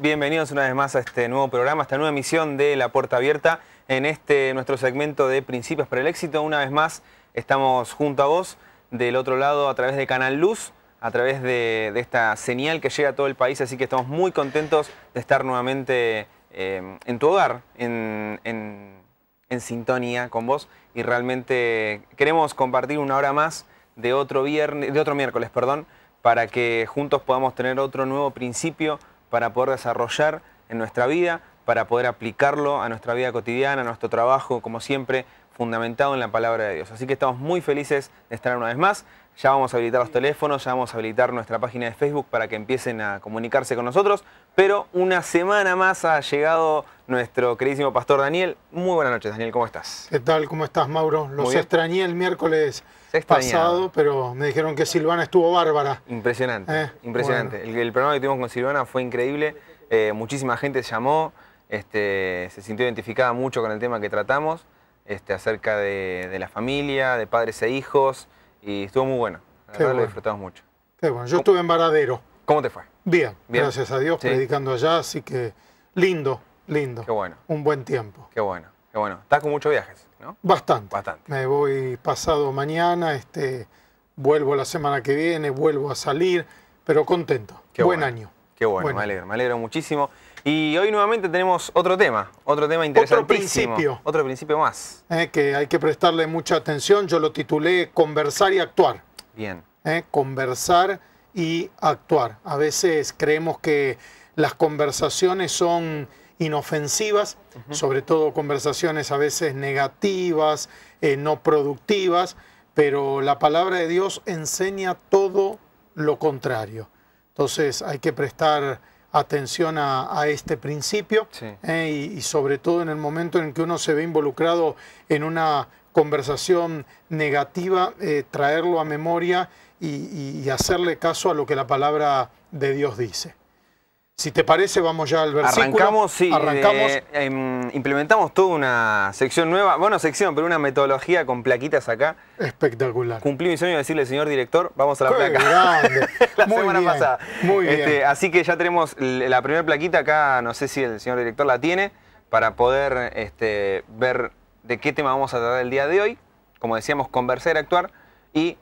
bienvenidos una vez más a este nuevo programa, a esta nueva emisión de La Puerta Abierta en este nuestro segmento de Principios para el Éxito. Una vez más estamos junto a vos del otro lado a través de Canal Luz, a través de, esta señal que llega a todo el país, así que estamos muy contentos de estar nuevamente eh, en tu hogar, en, en sintonía con vos y realmente queremos compartir una hora más de otro, viernes, de otro miércoles, perdón, para que juntos podamos tener otro nuevo principio, para poder desarrollar en nuestra vida, para poder aplicarlo a nuestra vida cotidiana, a nuestro trabajo, como siempre, fundamentado en la palabra de Dios. Así que estamos muy felices de estar una vez más. Ya vamos a habilitar los teléfonos, ya vamos a habilitar nuestra página de Facebook para que empiecen a comunicarse con nosotros. Pero una semana más ha llegado nuestro queridísimo pastor Daniel. Muy buenas noches, Daniel, ¿cómo estás? ¿Qué tal? ¿Cómo estás, Mauro? Los extrañé el miércoles pasado, pero me dijeron que Silvana estuvo bárbara. Impresionante, eh, impresionante. El, programa que tuvimos con Silvana fue increíble. Eh, muchísima gente llamó, este, se sintió identificada mucho con el tema que tratamos, este, acerca de la familia, de padres e hijos y estuvo muy bueno. Lo disfrutamos mucho. Qué bueno. Yo estuve en Varadero. ¿Cómo te fue? Bien, gracias a Dios, predicando allá, así que lindo, lindo. Qué bueno. Un buen tiempo. Qué bueno, qué bueno. Estás con muchos viajes, ¿no? Bastante. Bastante. Me voy pasado mañana, este, vuelvo la semana que viene, vuelvo a salir, pero contento. Qué Buen año. Qué bueno, bueno, me alegro, me alegro muchísimo. Y hoy nuevamente tenemos otro tema, otro tema interesante, Otro principio. Otro principio más. Eh, que hay que prestarle mucha atención. Yo lo titulé Conversar y actuar. Bien. Eh, conversar y actuar. A veces creemos que las conversaciones son inofensivas, sobre todo conversaciones a veces negativas, eh, no productivas, pero la palabra de Dios enseña todo lo contrario. Entonces hay que prestar atención a, este principio eh, y, sobre todo en el momento en que uno se ve involucrado en una conversación negativa, eh, traerlo a memoria y, hacerle caso a lo que la palabra de Dios dice. Si te parece, vamos ya al versículo. Arrancamos, sí. Arrancamos. Eh, em, implementamos toda una sección nueva, bueno, sección, pero una metodología con plaquitas acá. Espectacular. Cumplí mi sueño de decirle, señor director, vamos a la Qué placa. Grande. la semana pasada. Muy bien. Este, así que ya tenemos la primera plaquita acá, no sé si el señor director la tiene, para poder este, ver de qué tema vamos a tratar el día de hoy. Como decíamos, conversar, actuar y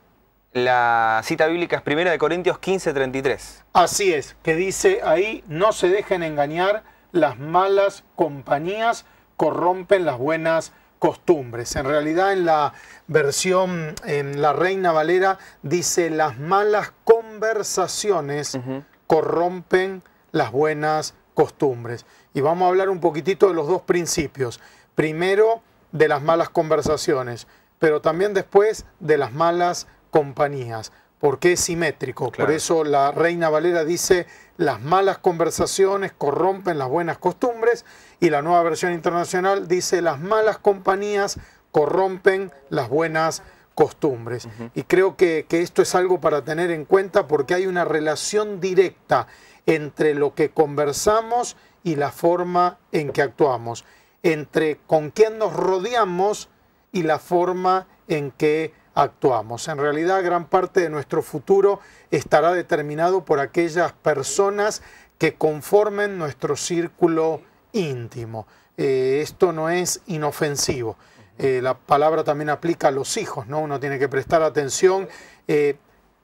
la cita bíblica es primera de Corintios 15, 33. Así es, que dice ahí, no se dejen engañar, las malas compañías corrompen las buenas costumbres. En realidad en la versión, en la Reina Valera, dice las malas conversaciones corrompen las buenas costumbres. Y vamos a hablar un poquitito de los dos principios. Primero, de las malas conversaciones, pero también después de las malas compañías, porque es simétrico. Por eso la reina Valera dice, las malas conversaciones corrompen las buenas costumbres y la nueva versión internacional dice, las malas compañías corrompen las buenas costumbres. Y creo que, que esto es algo para tener en cuenta porque hay una relación directa entre lo que conversamos y la forma en que actuamos, entre con quién nos rodeamos y la forma en que actuamos. En realidad, gran parte de nuestro futuro estará determinado por aquellas personas que conformen nuestro círculo íntimo. Eh, esto no es inofensivo. Eh, la palabra también aplica a los hijos, ¿no? Uno tiene que prestar atención eh,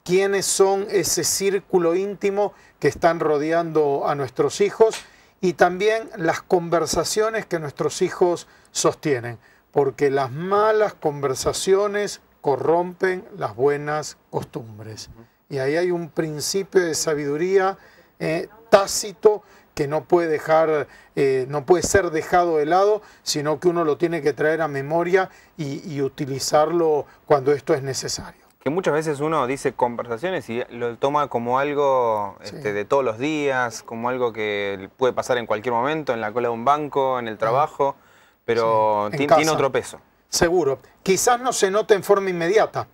quiénes son ese círculo íntimo que están rodeando a nuestros hijos y también las conversaciones que nuestros hijos sostienen, porque las malas conversaciones corrompen las buenas costumbres. Y ahí hay un principio de sabiduría eh, tácito que no puede dejar, eh, no puede ser dejado de lado, sino que uno lo tiene que traer a memoria y, utilizarlo cuando esto es necesario que muchas veces uno dice conversaciones y lo toma como algo este, de todos los días, como algo que puede pasar en cualquier momento, en la cola de un banco, en el trabajo, pero tiene otro peso. Seguro. Quizás no se note en forma inmediata,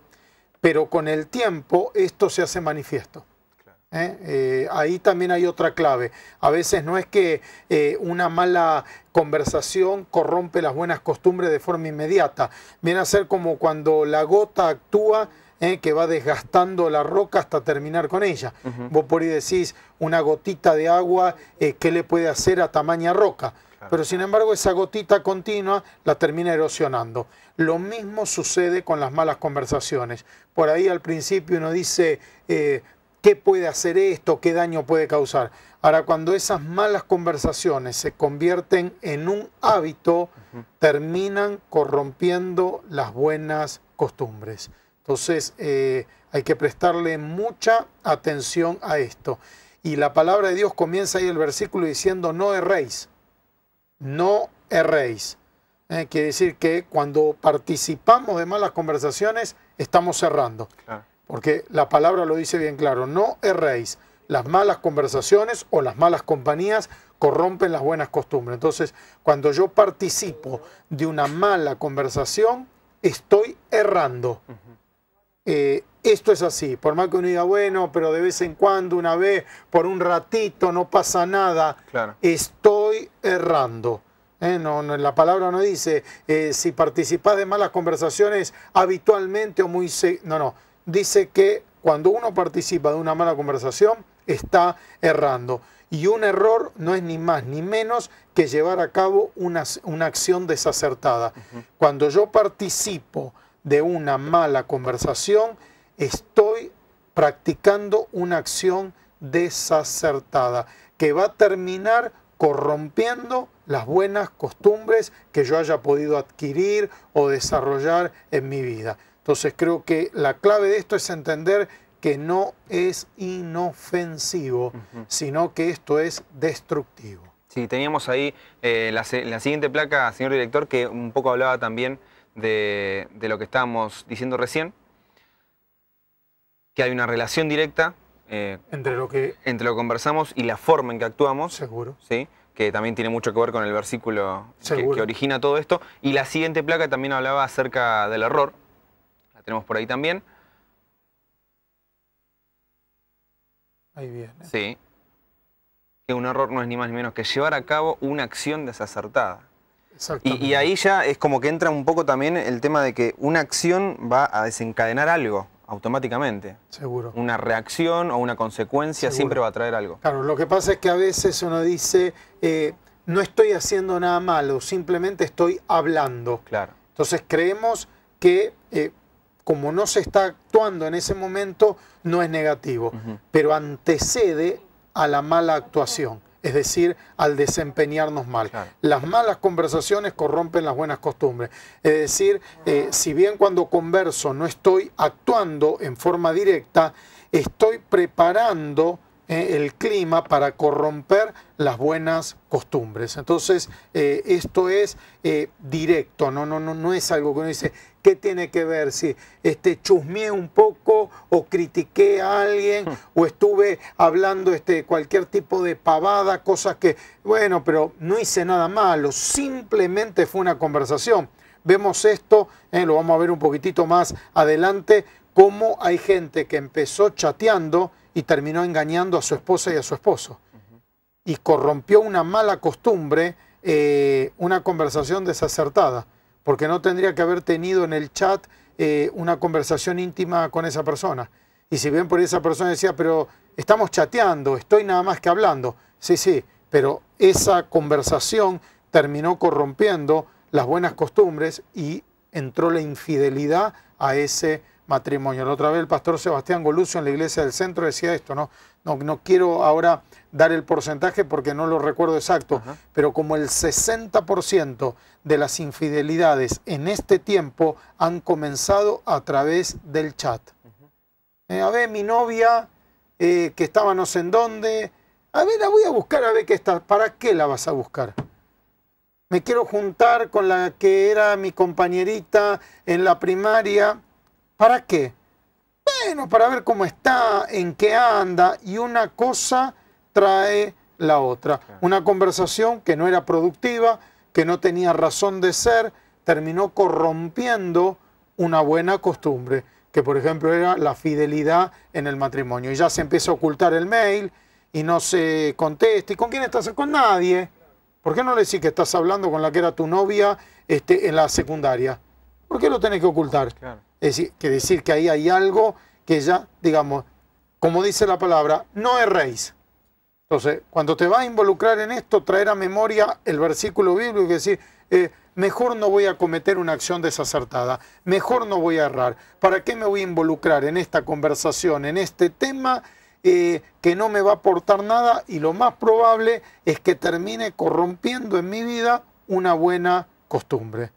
pero con el tiempo esto se hace manifiesto. ¿eh? Eh, ahí también hay otra clave. A veces no es que eh, una mala conversación corrompe las buenas costumbres de forma inmediata. Viene a ser como cuando la gota actúa que va desgastando la roca hasta terminar con ella. Vos por ahí decís, una gotita de agua, que ¿qué le puede hacer a tamaña roca? Pero sin embargo esa gotita continua la termina erosionando. Lo mismo sucede con las malas conversaciones. Por ahí al principio uno dice, eh, ¿qué puede hacer esto? ¿Qué daño puede causar? Ahora, cuando esas malas conversaciones se convierten en un hábito, terminan corrompiendo las buenas costumbres. Entonces, eh, hay que prestarle mucha atención a esto. Y la palabra de Dios comienza ahí el versículo diciendo, no erréis no erréis. Eh, quiere decir que cuando participamos de malas conversaciones, estamos errando. Porque la palabra lo dice bien claro, no erréis. Las malas conversaciones o las malas compañías corrompen las buenas costumbres. Entonces, cuando yo participo de una mala conversación, estoy errando. Eh, esto es así, por más que uno diga, bueno, pero de vez en cuando, una vez, por un ratito, no pasa nada, claro errando. Eh, la palabra no dice eh, si participás de malas conversaciones habitualmente o muy... No, no. Dice que cuando uno participa de una mala conversación está errando. Y un error no es ni más ni menos que llevar a cabo una, una acción desacertada. Cuando yo participo de una mala conversación, estoy practicando una acción desacertada que va a terminar corrompiendo las buenas costumbres que yo haya podido adquirir o desarrollar en mi vida. Entonces creo que la clave de esto es entender que no es inofensivo, sino que esto es destructivo. Sí, teníamos ahí eh, la, siguiente placa, señor director, que un poco hablaba también de, de lo que estábamos diciendo recién, que hay una relación directa eh, entre lo que... Entre lo conversamos y la forma en que actuamos. Seguro. ¿sí? que también tiene mucho que ver con el versículo que, origina todo esto. Y la siguiente placa también hablaba acerca del error. La tenemos por ahí también. Ahí viene. Sí. Que un error no es ni más ni menos que llevar a cabo una acción desacertada. y ahí ya es como que entra un poco también el tema de que una acción va a desencadenar algo automáticamente. Seguro. Una reacción o una consecuencia siempre va a traer algo. Claro, lo que pasa es que a veces uno dice, eh, no estoy haciendo nada malo, simplemente estoy hablando. Claro. Entonces creemos que eh, como no se está actuando en ese momento, no es negativo, pero antecede a la mala actuación es decir, al desempeñarnos mal. Las malas conversaciones corrompen las buenas costumbres. Es decir, eh, si bien cuando converso no estoy actuando en forma directa, estoy preparando eh, el clima para corromper las buenas costumbres. Entonces, eh, esto es eh, directo, no, no, no, no es algo que uno dice, ¿qué tiene que ver si este, chusmeé un poco o critiqué a alguien hmm. o estuve hablando este, cualquier tipo de pavada, cosas que, bueno, pero no hice nada malo, simplemente fue una conversación. Vemos esto, lo vamos a ver un poquitito más adelante, cómo hay gente que empezó chateando y terminó engañando a su esposa y a su esposo. Y corrompió una mala costumbre, eh, una conversación desacertada, porque no tendría que haber tenido en el chat eh, una conversación íntima con esa persona. Y si bien por esa persona decía, pero estamos chateando, estoy nada más que hablando. Sí, sí, pero esa conversación terminó corrompiendo las buenas costumbres y entró la infidelidad a ese matrimonio. La otra vez el pastor Sebastián Golucio en la iglesia del centro decía esto, ¿no? No, quiero ahora dar el porcentaje porque no lo recuerdo exacto, pero como el 60% de las infidelidades en este tiempo han comenzado a través del chat. Eh, a ver, mi novia, eh, que estaba no sé en dónde, a ver, la voy a buscar a ver qué está. ¿Para qué la vas a buscar? Me quiero juntar con la que era mi compañerita en la primaria ¿Para qué? Bueno, para ver cómo está, en qué anda, y una cosa trae la otra. Una conversación que no era productiva, que no tenía razón de ser, terminó corrompiendo una buena costumbre, que por ejemplo era la fidelidad en el matrimonio. Y ya se empieza a ocultar el mail y no se contesta. ¿Y con quién estás? Con nadie. ¿Por qué no le decís que estás hablando con la que era tu novia este, en la secundaria? ¿Por qué lo tenés que ocultar? Claro. Es decir, que decir que ahí hay algo que ya, digamos, como dice la palabra, no erréis. Entonces, cuando te vas a involucrar en esto, traer a memoria el versículo bíblico y decir, eh, mejor no voy a cometer una acción desacertada, mejor no voy a errar. ¿Para qué me voy a involucrar en esta conversación, en este tema eh, que no me va a aportar nada y lo más probable es que termine corrompiendo en mi vida una buena costumbre?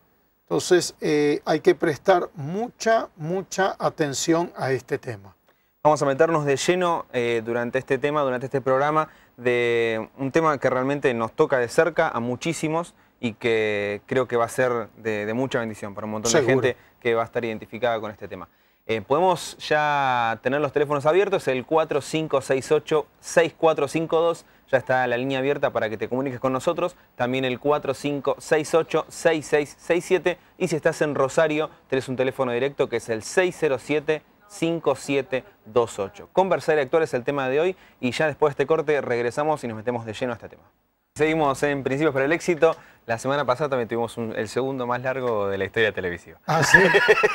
Entonces eh, hay que prestar mucha, mucha atención a este tema. Vamos a meternos de lleno eh, durante este tema, durante este programa, de un tema que realmente nos toca de cerca a muchísimos y que creo que va a ser de, mucha bendición para un montón de gente que va a estar identificada con este tema. Eh, podemos ya tener los teléfonos abiertos, el 4568-6452, ya está la línea abierta para que te comuniques con nosotros, también el 4568-6667 y si estás en Rosario tenés un teléfono directo que es el 607-5728. Conversar y actuar es el tema de hoy y ya después de este corte regresamos y nos metemos de lleno a este tema. Seguimos en Principios para el Éxito. La semana pasada también tuvimos el segundo más largo de la historia televisiva. ¿Ah, sí?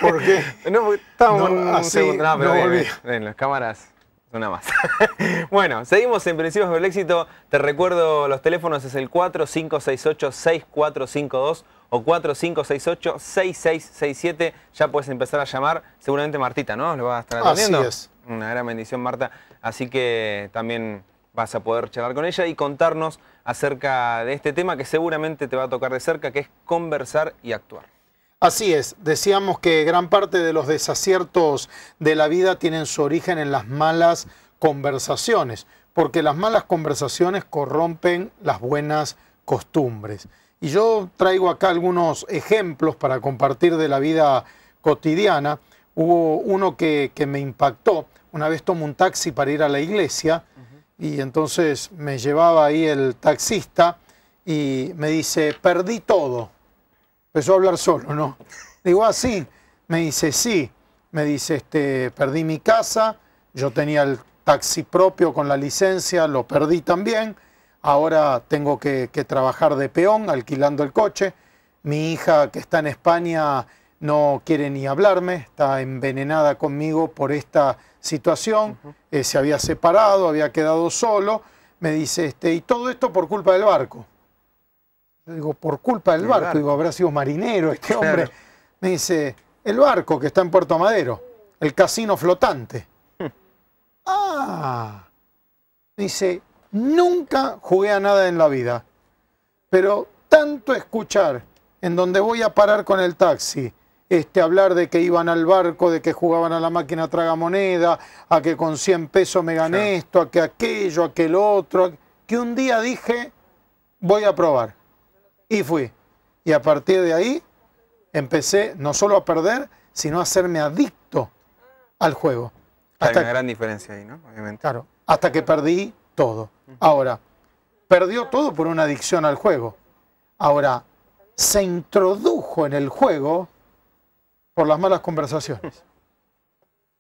¿Por qué? no, porque estábamos un, segundo. No, pero bien, las cámaras una más. bueno, seguimos en Principios para el Éxito. Te recuerdo, los teléfonos es el 4568-6452 o 4568-6667. Ya puedes empezar a llamar. Seguramente Martita, ¿no? Lo va a estar atendiendo. Así es. Una gran bendición, Marta. Así que también vas a poder charlar con ella y contarnos acerca de este tema que seguramente te va a tocar de cerca, que es conversar y actuar. Así es, decíamos que gran parte de los desaciertos de la vida tienen su origen en las malas conversaciones, porque las malas conversaciones corrompen las buenas costumbres. Y yo traigo acá algunos ejemplos para compartir de la vida cotidiana. Hubo uno que, me impactó. Una vez tomo un taxi para ir a la iglesia y entonces me llevaba ahí el taxista y me dice, perdí todo. Empezó a hablar solo, ¿no? Digo, ah, sí. Me dice, sí. Me dice, este, perdí mi casa, yo tenía el taxi propio con la licencia, lo perdí también. Ahora tengo que, que trabajar de peón, alquilando el coche. Mi hija que está en España no quiere ni hablarme, está envenenada conmigo por esta situación, eh, se había separado, había quedado solo. Me dice, este, y todo esto por culpa del barco. le digo, por culpa del barco. Digo, habrá sido marinero este hombre. Me dice, el barco que está en Puerto Madero, el casino flotante. Hm. Ah, me dice, nunca jugué a nada en la vida, pero tanto escuchar en donde voy a parar con el taxi, este, hablar de que iban al barco, de que jugaban a la máquina tragamoneda, a que con 100 pesos me gané esto, a que aquello, a otro, que un día dije, voy a probar. Y fui. Y a partir de ahí empecé no solo a perder, sino a hacerme adicto al juego. Hay una gran diferencia ahí, ¿no? Obviamente. Claro, hasta que perdí todo. Ahora, perdió todo por una adicción al juego. Ahora, se introdujo en el juego por las malas conversaciones.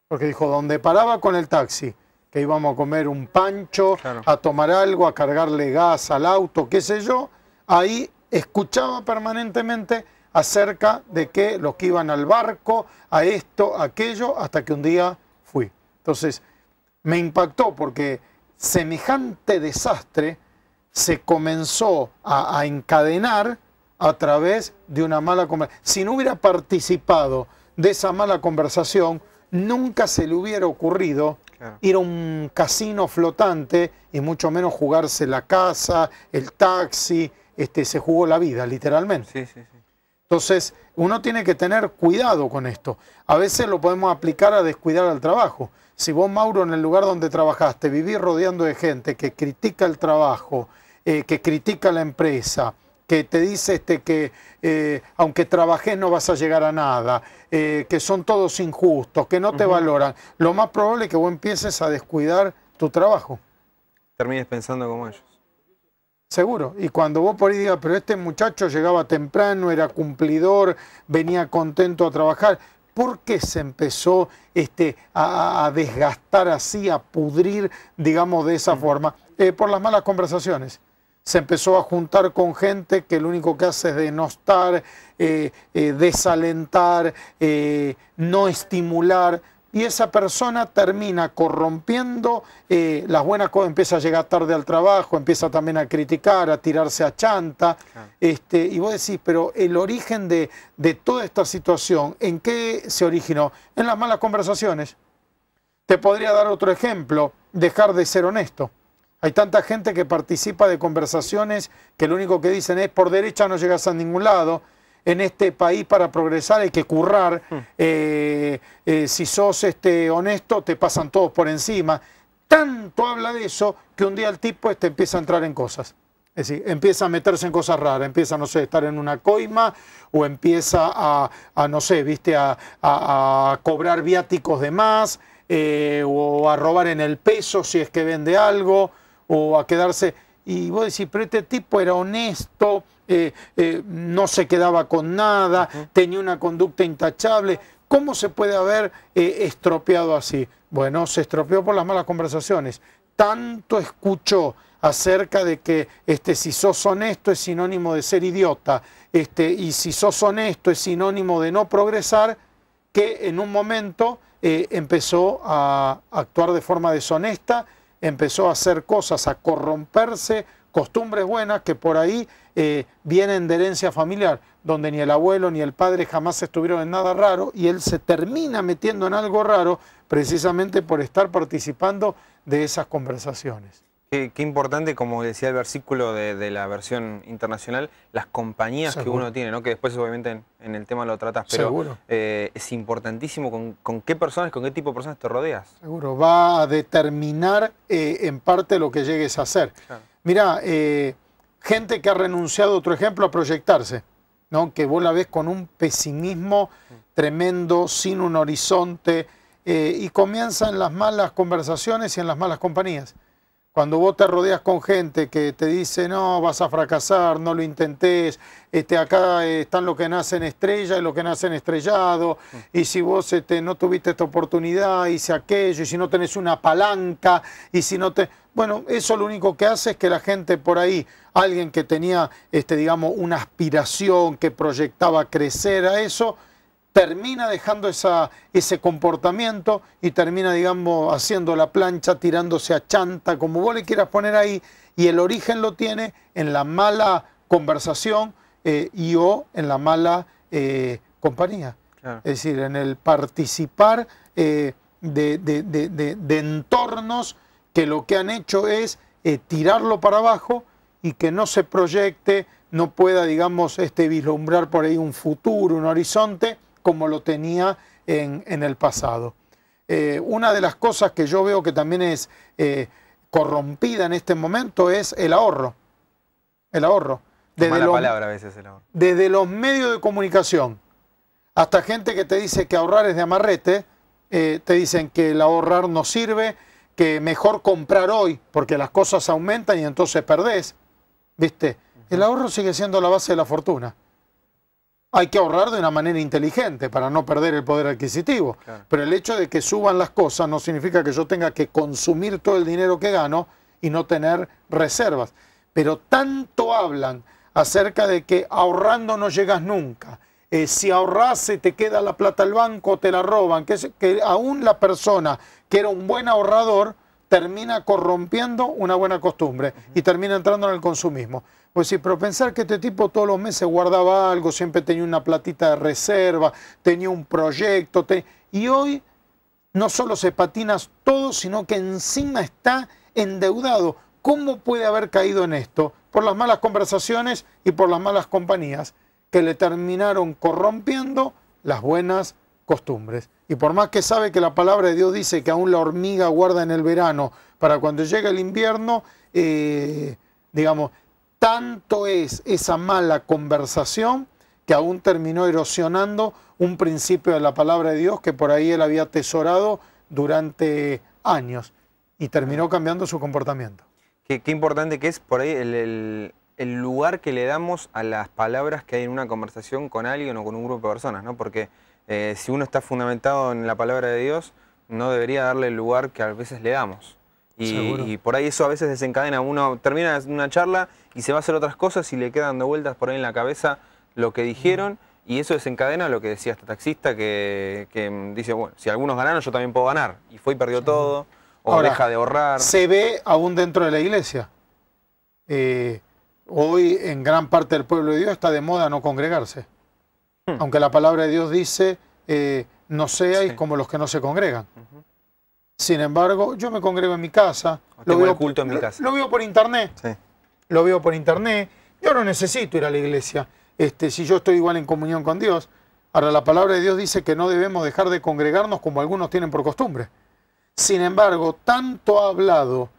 Porque dijo, donde paraba con el taxi, que íbamos a comer un pancho, a tomar algo, a cargarle gas al auto, qué sé yo, ahí escuchaba permanentemente acerca de que los que iban al barco, a esto, aquello, hasta que un día fui. Entonces, me impactó porque semejante desastre se comenzó a encadenar a través de una mala conversación. Si no hubiera participado de esa mala conversación, nunca se le hubiera ocurrido ir a un casino flotante y mucho menos jugarse la casa, el taxi, este, se jugó la vida, literalmente. Sí, sí, sí. Entonces, uno tiene que tener cuidado con esto. A veces lo podemos aplicar a descuidar al trabajo. Si vos, Mauro, en el lugar donde trabajaste, vivís rodeando de gente que critica el trabajo, eh, que critica la empresa, que te dice este, que eh, aunque trabajes no vas a llegar a nada, eh, que son todos injustos, que no te valoran, lo más probable es que vos empieces a descuidar tu trabajo. Termines pensando como ellos. Seguro. Y cuando vos por ahí digas, pero este muchacho llegaba temprano, era cumplidor, venía contento a trabajar, ¿por qué se empezó este, a, desgastar así, a pudrir, digamos, de esa forma? Eh, por las malas conversaciones se empezó a juntar con gente que lo único que hace es denostar, eh, eh, desalentar, eh, no estimular. Y esa persona termina corrompiendo las buenas cosas, empieza a llegar tarde al trabajo, empieza también a criticar, a tirarse a chanta. Este, y vos decís, pero el origen de, de toda esta situación, ¿en qué se originó? En las malas conversaciones. Te podría dar otro ejemplo, dejar de ser honesto. Hay tanta gente que participa de conversaciones que lo único que dicen es por derecha no llegas a ningún lado. En este país para progresar hay que currar. Mm. Eh, eh, si sos este, honesto te pasan todos por encima. Tanto habla de eso que un día el tipo este, empieza a entrar en cosas. Es decir, empieza a meterse en cosas raras, empieza, no sé, a estar en una coima o empieza a, no sé, viste, a, cobrar viáticos de más eh, o a robar en el peso si es que vende algo o a quedarse. Y vos decís, pero este tipo era honesto, eh, eh, no se quedaba con nada, tenía una conducta intachable. ¿Cómo se puede haber eh, estropeado así? Bueno, se estropeó por las malas conversaciones. Tanto escuchó acerca de que este, si sos honesto es sinónimo de ser idiota, este, y si sos honesto es sinónimo de no progresar, que en un momento empezó a actuar de forma deshonesta empezó a hacer cosas, a corromperse, costumbres buenas que por ahí eh, vienen de herencia familiar, donde ni el abuelo ni el padre jamás estuvieron en nada raro y él se termina metiendo en algo raro precisamente por estar participando de esas conversaciones. Qué, importante, como decía el versículo de, la versión internacional, las compañías que uno tiene, que después obviamente en, el tema lo tratas, pero eh, es importantísimo con, qué personas, con qué tipo de personas te rodeas. Seguro, va a determinar eh, en parte lo que llegues a hacer. Mira, eh, gente que ha renunciado, otro ejemplo, a proyectarse, que vos la ves con un pesimismo tremendo, sin un horizonte, y comienzan las malas conversaciones y en las malas compañías. Cuando vos te rodeas con gente que te dice, no, vas a fracasar, no lo intentés, este, acá eh, están los que nacen estrella y los que nacen estrellado, y si vos este, no tuviste esta oportunidad, hice aquello, y si no tenés una palanca, y si no te... Bueno, eso lo único que hace es que la gente por ahí, alguien que tenía, este, digamos, una aspiración, que proyectaba crecer a eso, termina dejando ese comportamiento y termina, digamos, haciendo la plancha, tirándose a chanta, como vos le quieras poner ahí, y el origen lo tiene en la mala conversación eh, y o en la mala eh, compañía. Es decir, en el participar eh, de, entornos que lo que han hecho es tirarlo para abajo y que no se proyecte, no pueda, digamos, este, vislumbrar por ahí un futuro, un horizonte, como lo tenía en, el pasado. Eh, una de las cosas que yo veo que también es eh, corrompida en este momento es el ahorro. El ahorro. Desde Mala palabra a veces el ahorro. Desde los medios de comunicación hasta gente que te dice que ahorrar es de amarrete, eh, te dicen que el ahorrar no sirve, que mejor comprar hoy porque las cosas aumentan y entonces perdés. ¿Viste? El ahorro sigue siendo la base de la fortuna hay que ahorrar de una manera inteligente para no perder el poder adquisitivo. Pero el hecho de que suban las cosas no significa que yo tenga que consumir todo el dinero que gano y no tener reservas. Pero tanto hablan acerca de que ahorrando no llegas nunca. Eh, si ahorras te queda la plata al banco, te la roban. Que, aún la persona que era un buen ahorrador termina corrompiendo una buena costumbre y termina entrando en el consumismo. Pues sí, pero pensar que este tipo todos los meses guardaba algo, siempre tenía una platita de reserva, tenía un proyecto, y hoy no solo se patina todo, sino que encima está endeudado. ¿Cómo puede haber caído en esto? Por las malas conversaciones y por las malas compañías que le terminaron corrompiendo las buenas costumbres. Y por más que sabe que la palabra de Dios dice que aún la hormiga guarda en el verano para cuando llegue el invierno, eh, digamos, tanto es esa mala conversación que aún terminó erosionando un principio de la palabra de Dios que por ahí él había atesorado durante años y terminó cambiando su comportamiento. Qué, importante que es por ahí el, lugar que le damos a las palabras que hay en una conversación con alguien o con un grupo de personas, ¿no? Porque eh, si uno está fundamentado en la palabra de Dios, no debería darle el lugar que a veces le damos. Y, por ahí eso a veces desencadena. Uno termina una charla y se va a hacer otras cosas y le quedan dando vueltas por ahí en la cabeza lo que dijeron. Y eso desencadena lo que decía este taxista que, dice, bueno, si algunos ganaron, yo también puedo ganar. Y fue y perdió todo, o deja de ahorrar. Se ve aún dentro de la iglesia. Eh, hoy en gran parte del pueblo de Dios está de moda no congregarse. Hmm. Aunque la palabra de Dios dice, eh, no seáis como los que no se congregan. Sin embargo, yo me congrego en mi casa. Lo veo, en mi casa. Lo, veo por internet. Sí. Lo veo por internet. Yo no necesito ir a la iglesia. Este, si yo estoy igual en comunión con Dios. Ahora, la palabra de Dios dice que no debemos dejar de congregarnos como algunos tienen por costumbre. Sin embargo, tanto ha hablado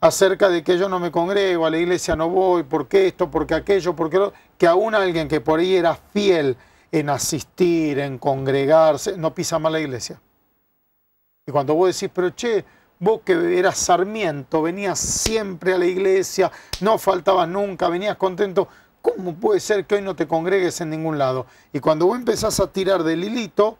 acerca de que yo no me congrego, a la iglesia no voy, porque esto, porque aquello, porque lo, que aún alguien que por ahí era fiel en asistir, en congregarse, no pisa más la iglesia. Y cuando vos decís, pero che, vos que eras sarmiento, venías siempre a la iglesia, no faltabas nunca, venías contento, ¿cómo puede ser que hoy no te congregues en ningún lado? Y cuando vos empezás a tirar del hilito,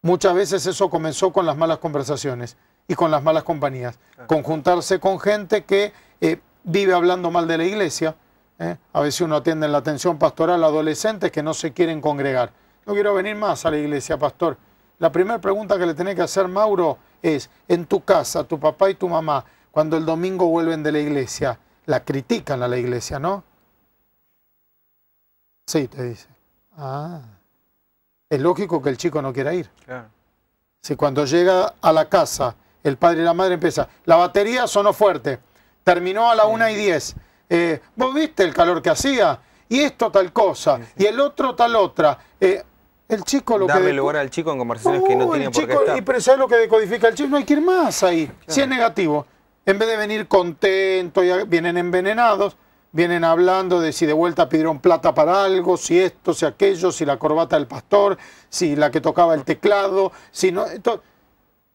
muchas veces eso comenzó con las malas conversaciones y con las malas compañías, ah. conjuntarse con gente que eh, vive hablando mal de la iglesia. ¿eh? A veces uno atiende en la atención pastoral a adolescentes que no se quieren congregar. No quiero venir más a la iglesia, pastor. La primera pregunta que le tenés que hacer, Mauro, es, en tu casa, tu papá y tu mamá, cuando el domingo vuelven de la iglesia, la critican a la iglesia, ¿no? Sí, te dice. Ah, es lógico que el chico no quiera ir. Claro. Si cuando llega a la casa, el padre y la madre empiezan, la batería sonó fuerte, terminó a la una y diez. Eh, vos viste el calor que hacía, y esto tal cosa, y el otro tal otra. Eh, el chico lo Darle que lugar al chico en conversaciones que no tienen por Y pero lo que decodifica el chico? No hay que ir más ahí. Si es negativo, en vez de venir contento, vienen envenenados, vienen hablando de si de vuelta pidieron plata para algo, si esto, si aquello, si la corbata del pastor, si la que tocaba el teclado, si no... Entonces,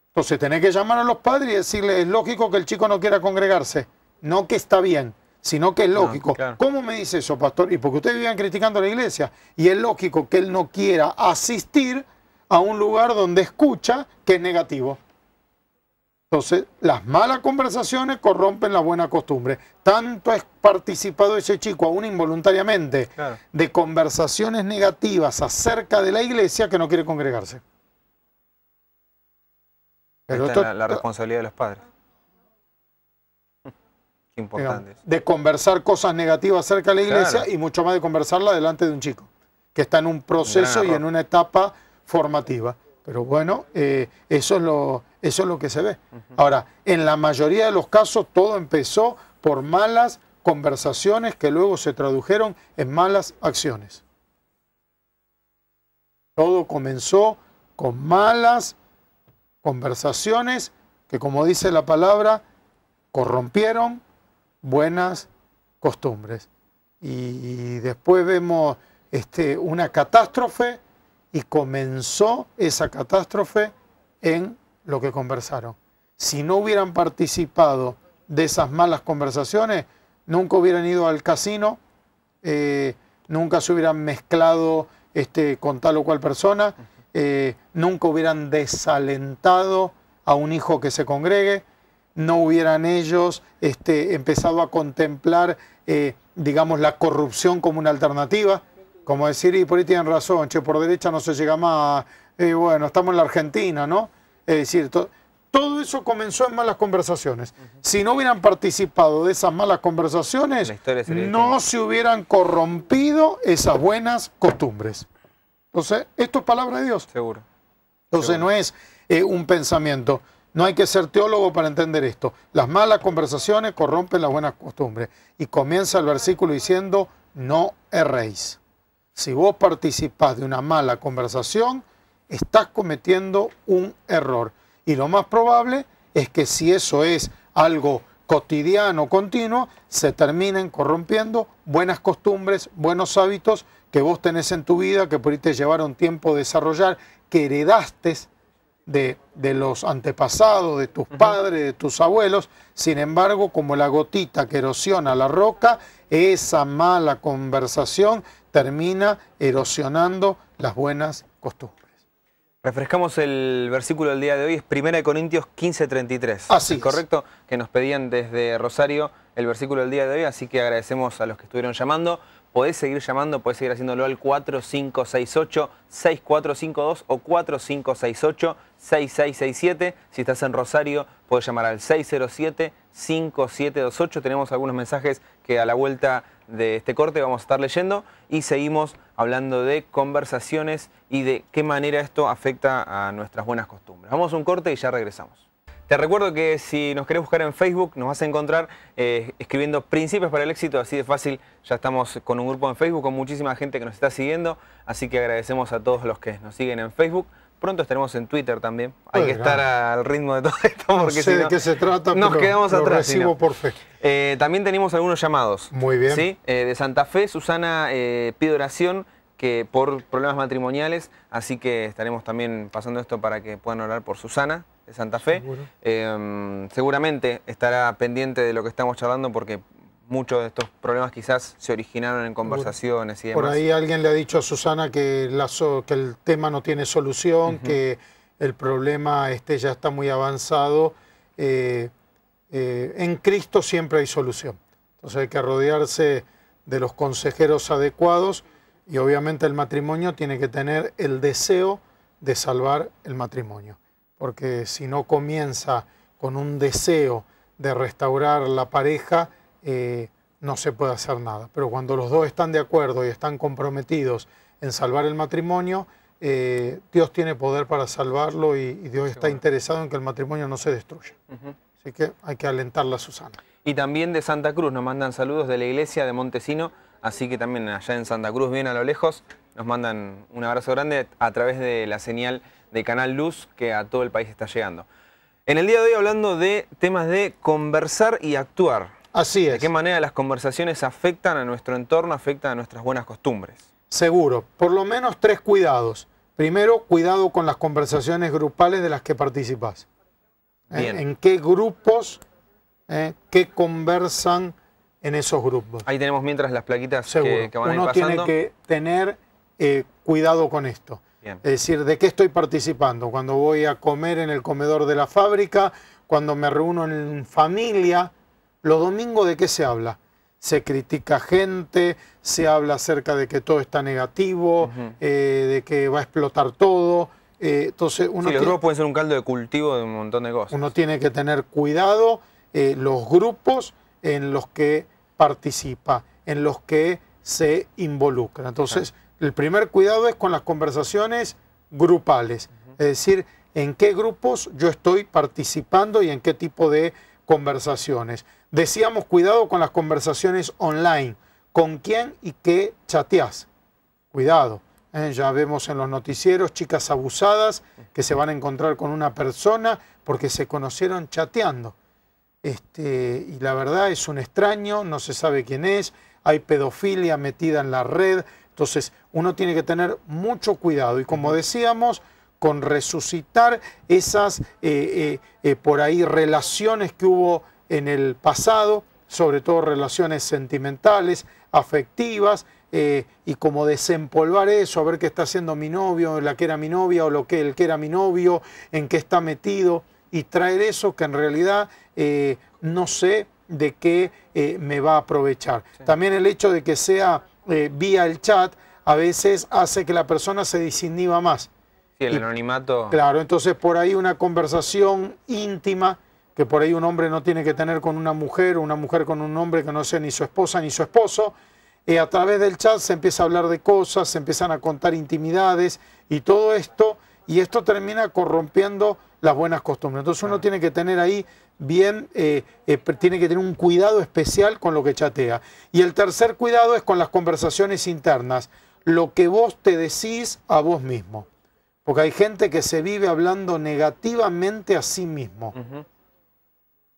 entonces tenés que llamar a los padres y decirles, es lógico que el chico no quiera congregarse, no que está bien sino que es lógico. ¿Cómo me dice eso, pastor? Y porque ustedes vivían criticando a la iglesia, y es lógico que él no quiera asistir a un lugar donde escucha que es negativo. Entonces, las malas conversaciones corrompen la buena costumbre. Tanto ha participado ese chico, aún involuntariamente, de conversaciones negativas acerca de la iglesia que no quiere congregarse. Pero es la responsabilidad de los padres de conversar cosas negativas acerca de la iglesia y mucho más de conversarla delante de un chico, que está en un proceso y en una etapa formativa. Pero bueno, eh, eso, es lo, eso es lo que se ve. Ahora, en la mayoría de los casos todo empezó por malas conversaciones que luego se tradujeron en malas acciones. Todo comenzó con malas conversaciones que, como dice la palabra, corrompieron, buenas costumbres. Y después vemos este, una catástrofe y comenzó esa catástrofe en lo que conversaron. Si no hubieran participado de esas malas conversaciones, nunca hubieran ido al casino, eh, nunca se hubieran mezclado este, con tal o cual persona, eh, nunca hubieran desalentado a un hijo que se congregue, no hubieran ellos este, empezado a contemplar, eh, digamos, la corrupción como una alternativa. Como decir, y por ahí tienen razón, che, por derecha no se llega más, eh, bueno, estamos en la Argentina, ¿no? Es decir, todo eso comenzó en malas conversaciones. Si no hubieran participado de esas malas conversaciones, no se hubieran corrompido esas buenas costumbres. Entonces, esto es palabra de Dios. Seguro. Entonces no es eh, un pensamiento. No hay que ser teólogo para entender esto. Las malas conversaciones corrompen las buenas costumbres. Y comienza el versículo diciendo, no erréis. Si vos participás de una mala conversación, estás cometiendo un error. Y lo más probable es que si eso es algo cotidiano, continuo, se terminen corrompiendo buenas costumbres, buenos hábitos que vos tenés en tu vida, que por llevar un llevaron tiempo desarrollar, que heredaste de, los antepasados, de tus padres, de tus abuelos. Sin embargo, como la gotita que erosiona la roca, esa mala conversación termina erosionando las buenas costumbres. Refrescamos el versículo del día de hoy, es 1 Corintios 15:33. Así es. Correcto, que nos pedían desde Rosario el versículo del día de hoy, así que agradecemos a los que estuvieron llamando podés seguir llamando, podés seguir haciéndolo al 4568-6452 o 4568-6667. Si estás en Rosario, podés llamar al 607-5728. Tenemos algunos mensajes que a la vuelta de este corte vamos a estar leyendo y seguimos hablando de conversaciones y de qué manera esto afecta a nuestras buenas costumbres. Vamos a un corte y ya regresamos. Te recuerdo que si nos querés buscar en Facebook, nos vas a encontrar eh, escribiendo Principios para el Éxito, así de fácil. Ya estamos con un grupo en Facebook, con muchísima gente que nos está siguiendo, así que agradecemos a todos los que nos siguen en Facebook. Pronto estaremos en Twitter también. Hay que estar al ritmo de todo esto porque no de qué se trata, nos pero quedamos atrás. Recibo por fe. Eh, también tenemos algunos llamados. Muy bien. Eh, de Santa Fe, Susana pide oración que por problemas matrimoniales, así que estaremos también pasando esto para que puedan orar por Susana de Santa Fe. Em, seguramente estará pendiente de lo que estamos charlando porque muchos de estos problemas quizás se originaron en conversaciones y Por ahí alguien le ha dicho a Susana que, el tema no tiene solución, que el problema este ya está muy avanzado. Eh, eh, en Cristo siempre hay solución. Entonces hay que rodearse de los consejeros adecuados y obviamente el matrimonio tiene que tener el deseo de salvar el matrimonio porque si no comienza con un deseo de restaurar la pareja, eh, no se puede hacer nada. Pero cuando los dos están de acuerdo y están comprometidos en salvar el matrimonio, eh, Dios tiene poder para salvarlo y, Dios está interesado en que el matrimonio no se destruya. Así que hay que alentarla Susana. Y también de Santa Cruz nos mandan saludos de la iglesia de Montesino, así que también allá en Santa Cruz, bien a lo lejos, nos mandan un abrazo grande a través de la señal de Canal Luz que a todo el país está llegando. En el día de hoy hablando de temas de conversar y actuar. Así es. ¿De qué manera las conversaciones afectan a nuestro entorno, afectan a nuestras buenas costumbres? Seguro. Por lo menos tres cuidados. Primero, cuidado con las conversaciones grupales de las que participas. ¿Eh? ¿En, qué grupos, eh, qué conversan en esos grupos? Ahí tenemos mientras las plaquitas Seguro. Que, van a Uno tiene que tener eh, cuidado con esto. Es decir, ¿de qué estoy participando? Cuando voy a comer en el comedor de la fábrica, cuando me reúno en familia, los domingos de qué se habla? Se critica gente, se habla acerca de que todo está negativo, eh, de que va a explotar todo. Eh, entonces uno sí, los grupos pueden ser un caldo de cultivo de un montón de cosas. Uno tiene que tener cuidado eh, los grupos en los que participa, en los que se involucra. Entonces, el primer cuidado es con las conversaciones grupales, es decir, en qué grupos yo estoy participando y en qué tipo de conversaciones. Decíamos cuidado con las conversaciones online, con quién y qué chateás. Cuidado. ¿eh? Ya vemos en los noticieros chicas abusadas que se van a encontrar con una persona porque se conocieron chateando. Este, y la verdad es un extraño, no se sabe quién es, hay pedofilia metida en la red, entonces, uno tiene que tener mucho cuidado y como decíamos, con resucitar esas eh, eh, eh, por ahí relaciones que hubo en el pasado, sobre todo relaciones sentimentales, afectivas, y como desempolvar eso, a ver qué está haciendo mi novio, la que era mi novia o lo que el que era mi novio, en qué está metido, y traer eso que en realidad no sé de qué me va a aprovechar. También el hecho de que sea eh, vía el chat a veces hace que la persona se disinhiba más. el anonimato. Claro, entonces por ahí una conversación íntima que por ahí un hombre no tiene que tener con una mujer o una mujer con un hombre que no sea ni su esposa ni su esposo. Eh, a través del chat se empieza a hablar de cosas, se empiezan a contar intimidades y todo esto, y esto termina corrompiendo las buenas costumbres. Entonces uno tiene que tener ahí bien, eh, eh, tiene que tener un cuidado especial con lo que chatea. Y el tercer cuidado es con las conversaciones internas, lo que vos te decís a vos mismo. Porque hay gente que se vive hablando negativamente a sí mismo.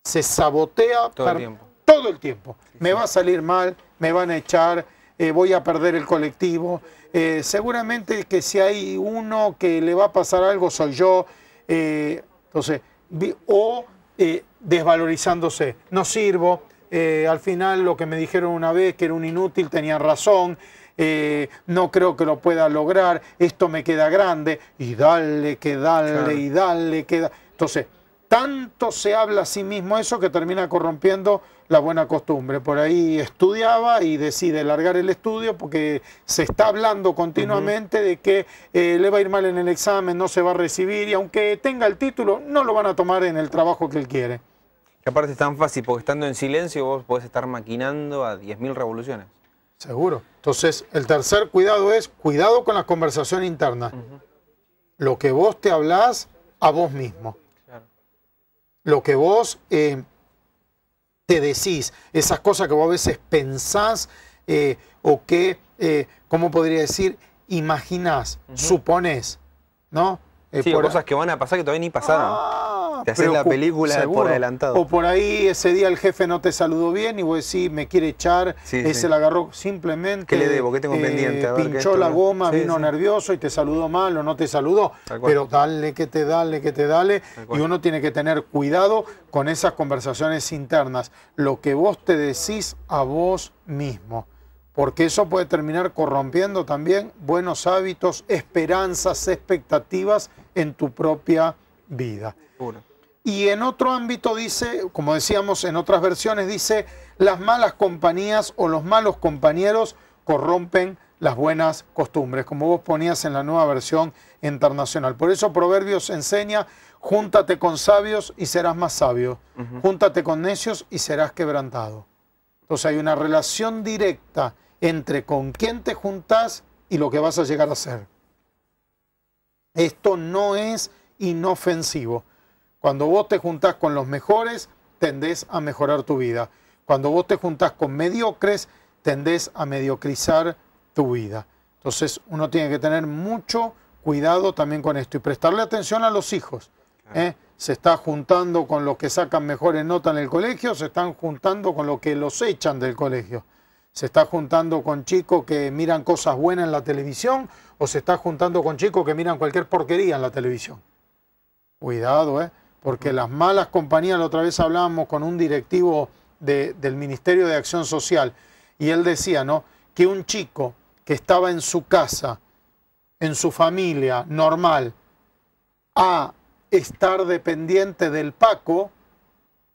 Se sabotea todo el tiempo. me va a salir mal, me van a echar, eh, voy a perder el colectivo. seguramente que si hay uno que le va a pasar algo soy yo. entonces, o eh, desvalorizándose. No sirvo, eh, al final lo que me dijeron una vez que era un inútil, tenían razón, eh, no creo que lo pueda lograr, esto me queda grande, y dale, que dale, y dale, que dale. Entonces, tanto se habla a sí mismo eso que termina corrompiendo la buena costumbre. Por ahí estudiaba y decide largar el estudio porque se está hablando continuamente de que eh, le va a ir mal en el examen, no se va a recibir y aunque tenga el título, no lo van a tomar en el trabajo que él quiere. Que aparte es tan fácil porque estando en silencio vos podés estar maquinando a 10.000 revoluciones. Seguro. Entonces, el tercer cuidado es cuidado con la conversación interna. Lo que vos te hablás a vos mismo lo que vos eh, te decís, esas cosas que vos a veces pensás eh, o que, eh, ¿cómo podría decir? Imaginás, supones, suponés, ¿no? es cosas que van a pasar que todavía ni pasaron. Ah, te haces la película por adelantado. O por ahí ese día el jefe no te saludó bien y vos decís, me quiere echar, ese la agarró simplemente. ¿Qué le debo? ¿Qué tengo eh, pendiente? pinchó la goma, vino nervioso y te saludó mal o no te saludó. Pero dale que te dale, que te dale. Y uno tiene que tener cuidado con esas conversaciones internas. Lo que vos te decís a vos mismo porque eso puede terminar corrompiendo también buenos hábitos, esperanzas, expectativas en tu propia vida. Y en otro ámbito dice, como decíamos en otras versiones, dice, las malas compañías o los malos compañeros corrompen las buenas costumbres, como vos ponías en la nueva versión internacional. Por eso Proverbios enseña, júntate con sabios y serás más sabio, júntate con necios y serás quebrantado. Entonces hay una relación directa entre con quién te juntás y lo que vas a llegar a ser. Esto no es inofensivo. Cuando vos te juntás con los mejores, tendés a mejorar tu vida. Cuando vos te juntás con mediocres, tendés a mediocrizar tu vida. Entonces uno tiene que tener mucho cuidado también con esto y prestarle atención a los hijos. ¿eh? Se está juntando con los que sacan mejores notas en el colegio, se están juntando con los que los echan del colegio se está juntando con chicos que miran cosas buenas en la televisión o se está juntando con chicos que miran cualquier porquería en la televisión. Cuidado, ¿eh? porque mm. las malas compañías, la otra vez hablábamos con un directivo del Ministerio de Acción Social y él decía, ¿no? Que un chico que estaba en su casa, en su familia normal, a estar dependiente del Paco,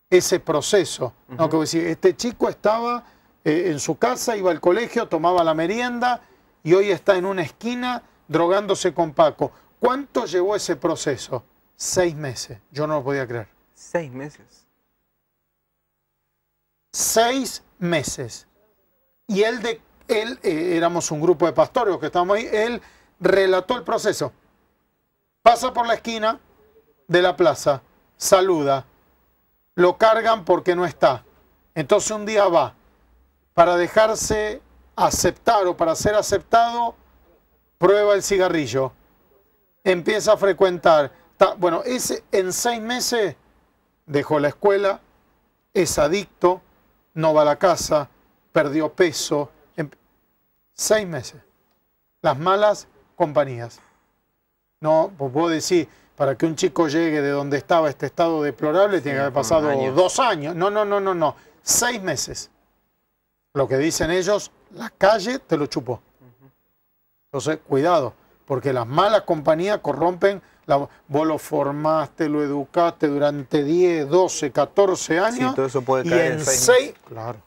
ese proceso. decir, este chico estaba eh, en su casa, iba al colegio, tomaba la merienda y hoy está en una esquina drogándose con Paco. ¿Cuánto llevó ese proceso? Seis meses. Yo no lo podía creer. Seis meses. Seis meses. Y él, de, él eh, éramos un grupo de pastores que estábamos ahí, él relató el proceso. Pasa por la esquina de la plaza, saluda, lo cargan porque no está. Entonces un día va, para dejarse aceptar o para ser aceptado, prueba el cigarrillo. Empieza a frecuentar. bueno, ese, en seis meses dejó la escuela, es adicto, no va a la casa, perdió peso. En em, seis meses. Las malas compañías. No, pues vos decís, para que un chico llegue de donde estaba este estado deplorable, tiene que haber pasado dos años. No, no, no, no, no. Seis meses lo que dicen ellos, la calle te lo chupó. Entonces, cuidado, porque las malas compañías corrompen. La, vos lo formaste, lo educaste durante 10, 12, 14 años. Sí, todo eso puede caer en, seis, Claro.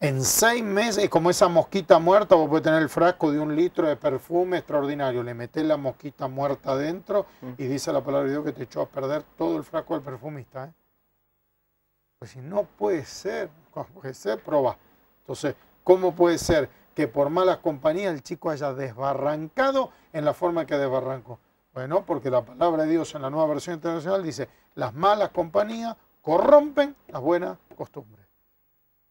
En seis meses, como esa mosquita muerta, vos podés tener el frasco de un litro de perfume extraordinario. Le metes la mosquita muerta adentro mm. y dice la palabra de Dios que te echó a perder todo el frasco del perfumista. ¿eh? Pues si no puede ser, ¿cómo puede ser? Proba. Entonces, ¿cómo puede ser que por malas compañías el chico haya desbarrancado en la forma que desbarrancó? Bueno, porque la palabra de Dios en la nueva versión internacional dice, las malas compañías corrompen las buenas costumbres.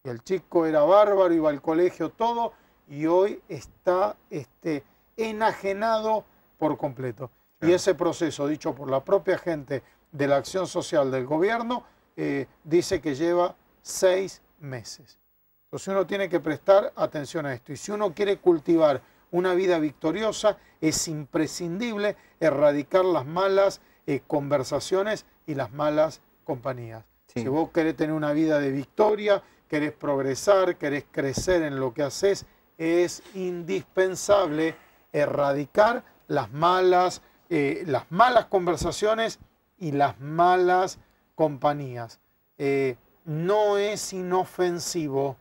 Y el chico era bárbaro, iba al colegio, todo, y hoy está este, enajenado por completo. Y ese proceso, dicho por la propia gente de la acción social del gobierno, eh, dice que lleva seis meses. Entonces uno tiene que prestar atención a esto. Y si uno quiere cultivar una vida victoriosa, es imprescindible erradicar las malas eh, conversaciones y las malas compañías. Si vos querés tener una vida de victoria, querés progresar, querés crecer en lo que haces, es indispensable erradicar las malas, eh, las malas conversaciones y las malas compañías. Eh, no es inofensivo.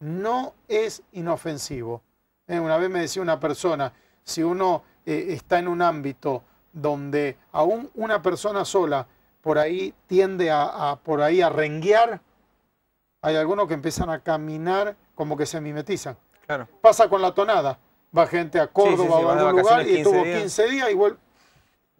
No es inofensivo. Eh, una vez me decía una persona, si uno eh, está en un ámbito donde aún una persona sola por ahí tiende a, por ahí a renguear, hay algunos que empiezan a caminar como que se mimetizan. Pasa con la tonada. Va gente a Córdoba o a algún lugar y estuvo 15 días, días y vuelve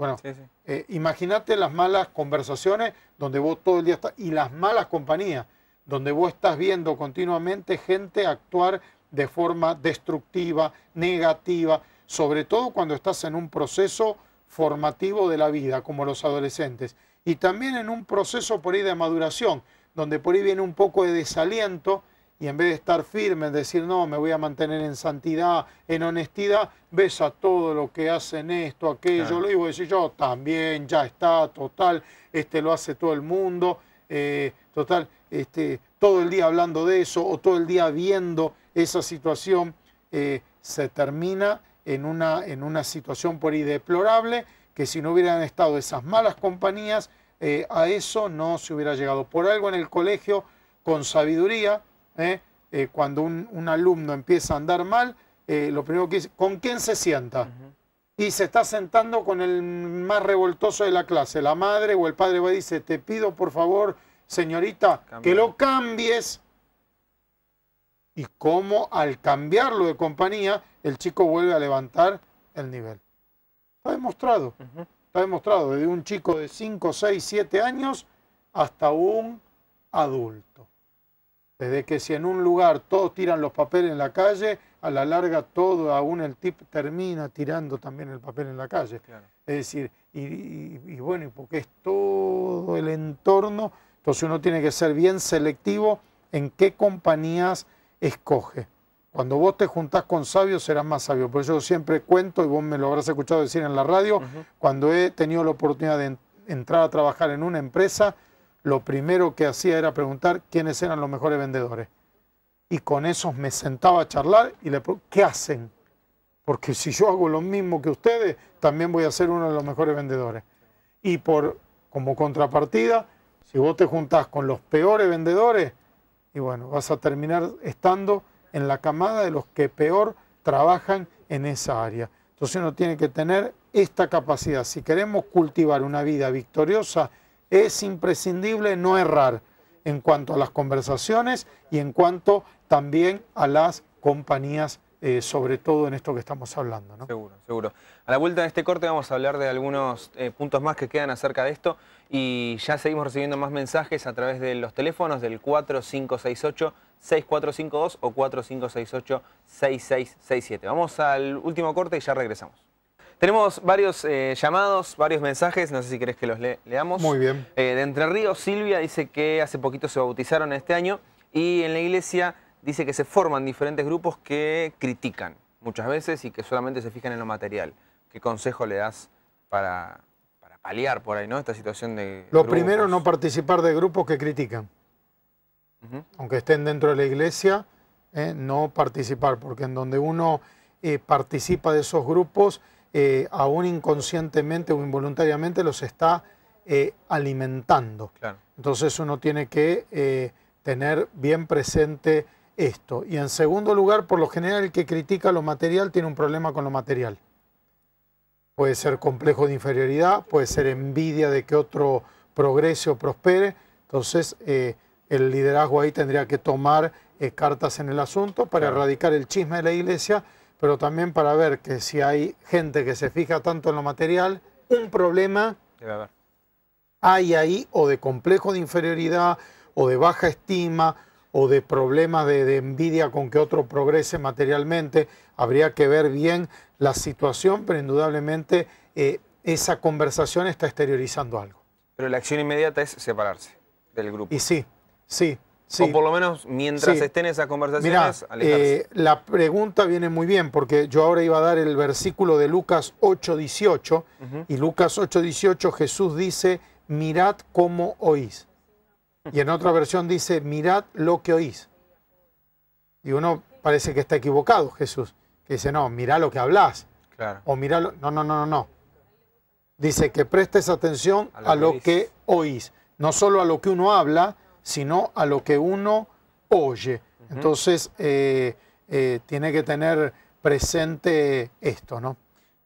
bueno, eh, imagínate las malas conversaciones donde vos todo el día estás y las malas compañías, donde vos estás viendo continuamente gente actuar de forma destructiva, negativa, sobre todo cuando estás en un proceso formativo de la vida, como los adolescentes, y también en un proceso por ahí de maduración, donde por ahí viene un poco de desaliento y en vez de estar firme, decir, no, me voy a mantener en santidad, en honestidad, ves a todo lo que hacen esto, aquello, lo digo, decir yo también, ya está, total, este lo hace todo el mundo, eh, total, este, todo el día hablando de eso o todo el día viendo esa situación, eh, se termina en una, en una situación por ahí deplorable, que si no hubieran estado esas malas compañías, eh, a eso no se hubiera llegado. Por algo en el colegio, con sabiduría, ¿eh? Eh, cuando un, alumno empieza a andar mal, eh, lo primero que dice, ¿con quién se sienta? Y se está sentando con el más revoltoso de la clase, la madre o el padre va y dice, te pido por favor, señorita, que lo cambies. Y cómo al cambiarlo de compañía, el chico vuelve a levantar el nivel. Está demostrado, está demostrado, desde un chico de 5, 6, 7 años hasta un adulto. Desde que si en un lugar todos tiran los papeles en la calle, a la larga todo, aún el tip termina tirando también el papel en la calle. Es decir, y, bueno, porque es todo el entorno, entonces uno tiene que ser bien selectivo en qué compañías escoge. Cuando vos te juntás con sabios serás más sabio. Por eso yo siempre cuento, y vos me lo habrás escuchado decir en la radio, cuando he tenido la oportunidad de entrar a trabajar en una empresa, lo primero que hacía era preguntar quiénes eran los mejores vendedores. Y con esos me sentaba a charlar y le preguntaba, ¿qué hacen? Porque si yo hago lo mismo que ustedes, también voy a ser uno de los mejores vendedores. Y por, como contrapartida, si vos te juntás con los peores vendedores, y bueno, vas a terminar estando en la camada de los que peor trabajan en esa área. Entonces uno tiene que tener esta capacidad. Si queremos cultivar una vida victoriosa, es imprescindible no errar en cuanto a las conversaciones y en cuanto también a las compañías, eh, sobre todo en esto que estamos hablando. ¿no? Seguro, seguro. A la vuelta de este corte vamos a hablar de algunos eh, puntos más que quedan acerca de esto y ya seguimos recibiendo más mensajes a través de los teléfonos del 4568. 6452 o 4568-6667. Vamos al último corte y ya regresamos. Tenemos varios eh, llamados, varios mensajes, no sé si querés que los leamos. Muy bien. Eh, de Entre Ríos, Silvia dice que hace poquito se bautizaron este año y en la iglesia dice que se forman diferentes grupos que critican muchas veces y que solamente se fijan en lo material. ¿Qué consejo le das para, paliar por ahí, ¿no? Esta situación de. Lo primero, no participar de grupos que critican. Aunque estén dentro de la iglesia, eh, no participar, porque en donde uno participa de esos grupos eh, aún inconscientemente o involuntariamente los está eh, alimentando. Entonces uno tiene que eh, tener bien presente esto. Y en segundo lugar, por lo general el que critica lo material tiene un problema con lo material. Puede ser complejo de inferioridad, puede ser envidia de que otro progrese o prospere. Entonces el liderazgo ahí tendría que tomar cartas en el asunto para erradicar el chisme de la iglesia pero también para ver que si hay gente que se fija tanto en lo material, un problema hay ahí o de complejo de inferioridad o de baja estima o de problema de, envidia con que otro progrese materialmente. Habría que ver bien la situación, pero indudablemente eh, esa conversación está exteriorizando algo. Pero la acción inmediata es separarse del grupo. Y sí, sí. O por lo menos mientras estén esas conversaciones, Mirá, eh, la pregunta viene muy bien, porque yo ahora iba a dar el versículo de Lucas 8.18, y Lucas 8.18 Jesús dice, mirad cómo oís. Y en otra versión dice, mirad lo que oís. Y uno parece que está equivocado, Jesús, que dice, no, mira lo que hablas. Claro. O mirá No, no, no, no, no. Dice que prestes atención a lo, que, que oís. No solo a lo que uno habla, sino a lo que uno oye. Entonces, eh, eh, tiene que tener presente esto, ¿no?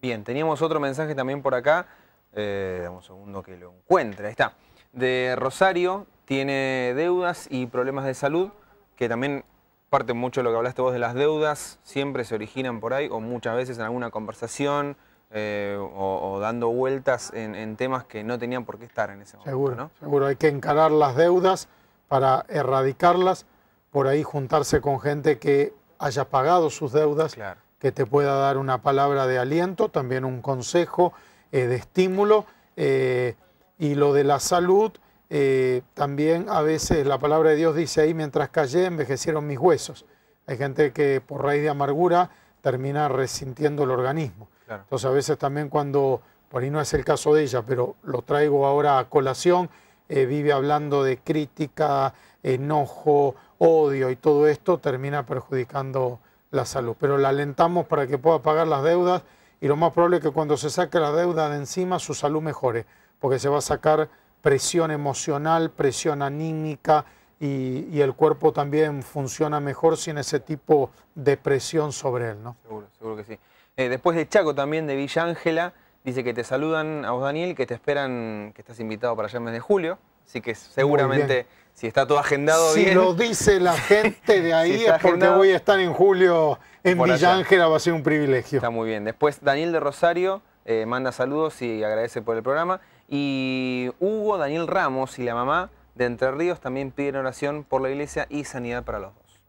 Bien, teníamos otro mensaje también por acá, eh, un segundo que lo encuentre, ahí está, de Rosario, tiene deudas y problemas de salud, que también parte mucho de lo que hablaste vos de las deudas, siempre se originan por ahí, o muchas veces en alguna conversación, eh, o, dando vueltas en, en, temas que no tenían por qué estar en ese momento. Seguro, ¿no? seguro, hay que encarar las deudas para erradicarlas, por ahí juntarse con gente que haya pagado sus deudas, que te pueda dar una palabra de aliento, también un consejo eh, de estímulo. Eh, y lo de la salud, eh, también a veces la palabra de Dios dice ahí, mientras callé, envejecieron mis huesos. Hay gente que por raíz de amargura termina resintiendo el organismo. Entonces a veces también cuando, por ahí no es el caso de ella, pero lo traigo ahora a colación, eh, vive hablando de crítica, enojo, odio y todo esto termina perjudicando la salud. Pero la alentamos para que pueda pagar las deudas y lo más probable es que cuando se saque la deuda de encima su salud mejore, porque se va a sacar presión emocional, presión anímica y, el cuerpo también funciona mejor sin ese tipo de presión sobre él. Seguro, seguro que sí. Eh, después de Chaco también, de Villa Ángela. Dice que te saludan a vos, Daniel, que te esperan, que estás invitado para allá en mes de julio. Así que seguramente, si está todo agendado bien. Si lo dice la gente de ahí, es porque voy a estar en julio en Villa va a ser un privilegio. Está muy bien. Después, Daniel de Rosario eh, manda saludos y agradece por el programa. Y Hugo, Daniel Ramos y la mamá de Entre Ríos también piden oración por la iglesia y sanidad para los dos.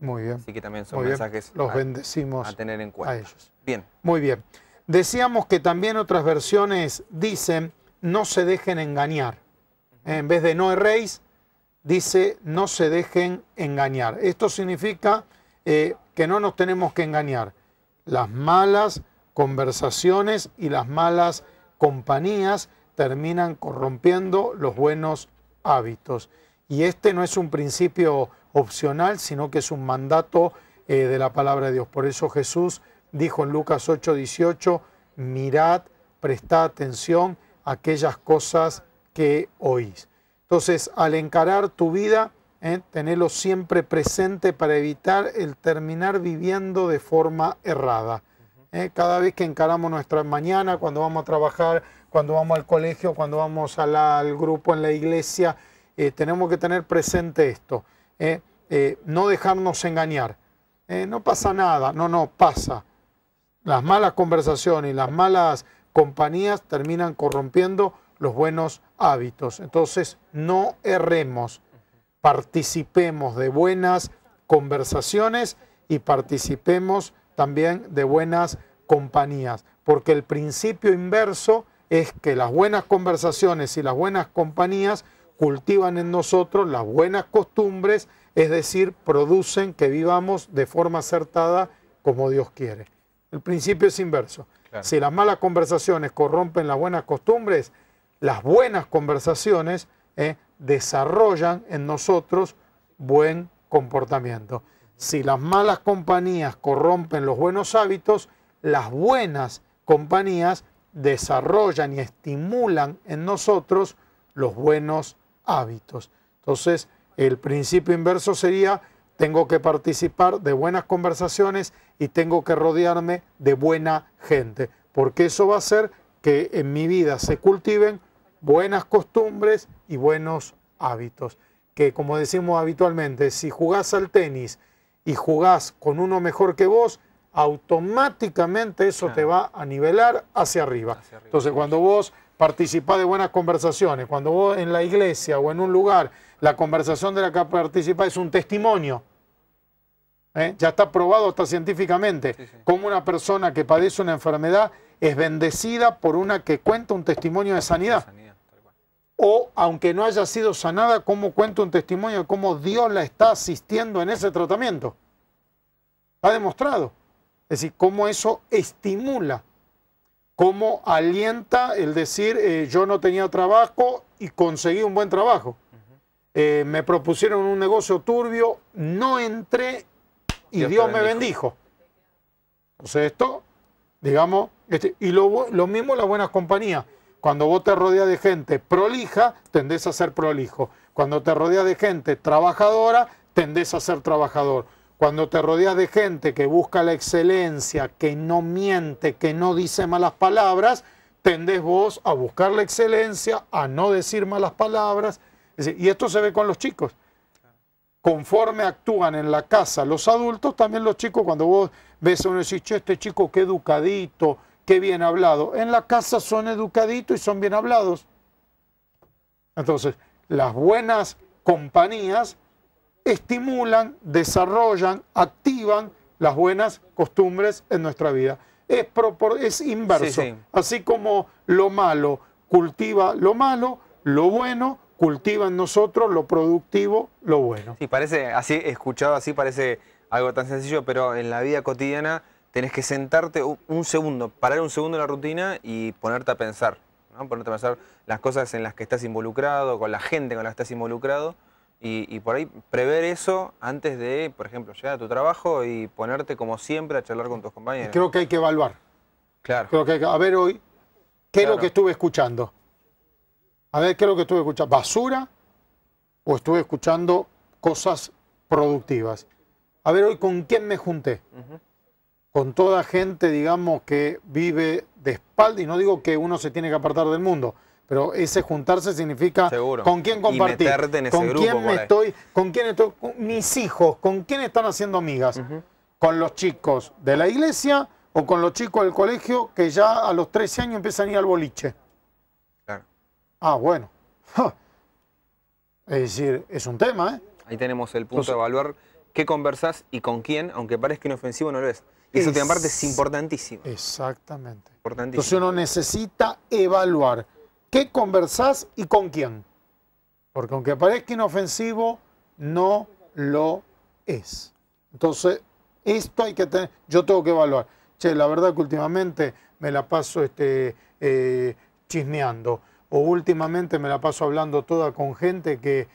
Muy bien. Así que también son mensajes los a, bendecimos a tener en cuenta. A ellos. Bien. Muy bien. Decíamos que también otras versiones dicen, no se dejen engañar. En vez de no erréis, dice, no se dejen engañar. Esto significa eh, que no nos tenemos que engañar. Las malas conversaciones y las malas compañías terminan corrompiendo los buenos hábitos. Y este no es un principio opcional, sino que es un mandato eh, de la palabra de Dios. Por eso Jesús dijo en Lucas 8:18, mirad, prestad atención a aquellas cosas que oís. Entonces, al encarar tu vida, ¿eh? tenerlo siempre presente para evitar el terminar viviendo de forma errada. ¿eh? Cada vez que encaramos nuestra mañana, cuando vamos a trabajar, cuando vamos al colegio, cuando vamos al grupo en la iglesia, eh, tenemos que tener presente esto. ¿eh? no dejarnos engañar. no pasa nada, no, no, pasa las malas conversaciones y las malas compañías terminan corrompiendo los buenos hábitos. Entonces, no erremos, participemos de buenas conversaciones y participemos también de buenas compañías, porque el principio inverso es que las buenas conversaciones y las buenas compañías cultivan en nosotros las buenas costumbres, es decir, producen que vivamos de forma acertada como Dios quiere. El principio es inverso. Si las malas conversaciones corrompen las buenas costumbres, las buenas conversaciones eh, desarrollan en nosotros buen comportamiento. Si las malas compañías corrompen los buenos hábitos, las buenas compañías desarrollan y estimulan en nosotros los buenos hábitos. Entonces, el principio inverso sería tengo que participar de buenas conversaciones y tengo que rodearme de buena gente, porque eso va a hacer que en mi vida se cultiven buenas costumbres y buenos hábitos. Que como decimos habitualmente, si jugás al tenis y jugás con uno mejor que vos, automáticamente eso te va a nivelar hacia arriba. hacia arriba. Entonces, cuando vos participás de buenas conversaciones, cuando vos en la iglesia o en un lugar la conversación de la que participa es un testimonio. ¿eh? Ya está probado hasta científicamente cómo una persona que padece una enfermedad es bendecida por una que cuenta un testimonio de sanidad. o aunque no haya sido sanada, cómo cuenta un testimonio de cómo Dios la está asistiendo en ese tratamiento. Está demostrado. Es decir, cómo eso estimula, cómo alienta el decir eh, yo no tenía trabajo y conseguí un buen trabajo. Eh, me propusieron un negocio turbio, no entré y Dios, me bendijo. Entonces esto, digamos, este, y lo, lo mismo las buenas compañías. Cuando vos te rodeas de gente prolija, tendés a ser prolijo. Cuando te rodeas de gente trabajadora, tendés a ser trabajador. Cuando te rodeas de gente que busca la excelencia, que no miente, que no dice malas palabras, tendés vos a buscar la excelencia, a no decir malas palabras, y esto se ve con los chicos. Conforme actúan en la casa los adultos, también los chicos, cuando vos ves a uno y decís, este chico qué educadito, qué bien hablado. En la casa son educaditos y son bien hablados. Entonces, las buenas compañías estimulan, desarrollan, activan las buenas costumbres en nuestra vida. Es, inverso. Así como lo malo cultiva lo malo, lo bueno cultiva en nosotros lo productivo, lo bueno. Sí, parece, así escuchado así parece algo tan sencillo, pero en la vida cotidiana tenés que sentarte un segundo, parar un segundo en la rutina y ponerte a pensar. Ponerte a pensar las cosas en las que estás involucrado, con la gente con la que estás involucrado. Y, por ahí prever eso antes de, por ejemplo, llegar a tu trabajo y ponerte como siempre a charlar con tus compañeros. Creo que hay que evaluar. Claro. Creo que a ver hoy, ¿qué es lo que estuve escuchando? A ver, ¿qué es lo que estuve escuchando? ¿Basura o estuve escuchando cosas productivas? A ver, hoy, ¿con quién me junté? Con toda gente, digamos, que vive de espalda, y no digo que uno se tiene que apartar del mundo, pero ese juntarse significa con quién compartir, con quién me estoy, con quién estoy, con mis hijos, con quién están haciendo amigas, con los chicos de la iglesia o con los chicos del colegio que ya a los 13 años empiezan a ir al boliche. Ah, bueno. Es decir, es un tema, ¿eh? Ahí tenemos el punto de evaluar qué conversás y con quién, aunque parezca inofensivo, no lo es. Y eso, en parte, es importantísimo. Exactamente. Entonces uno necesita evaluar qué conversás y con quién. Porque aunque parezca inofensivo, no lo es. Entonces, esto hay que tener, yo tengo que evaluar. Che, la verdad que últimamente me la paso este, eh, chismeando o últimamente me la paso hablando toda con gente que,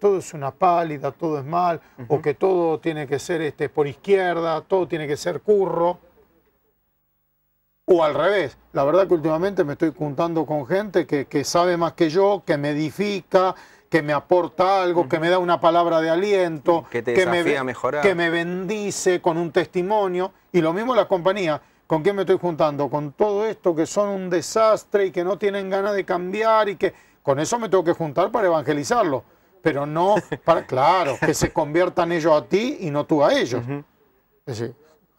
todo es una pálida, todo es mal, o que todo tiene que ser este, por izquierda, todo tiene que ser curro. O al revés, la verdad que últimamente me estoy juntando con gente que, sabe más que yo, que me edifica, que me aporta algo, que me da una palabra de aliento, que, me, que me bendice con un testimonio. Y lo mismo la compañía. ¿Con quién me estoy juntando? Con todo esto que son un desastre y que no tienen ganas de cambiar y que con eso me tengo que juntar para evangelizarlo. Pero no para, claro, que se conviertan ellos a ti y no tú a ellos. Es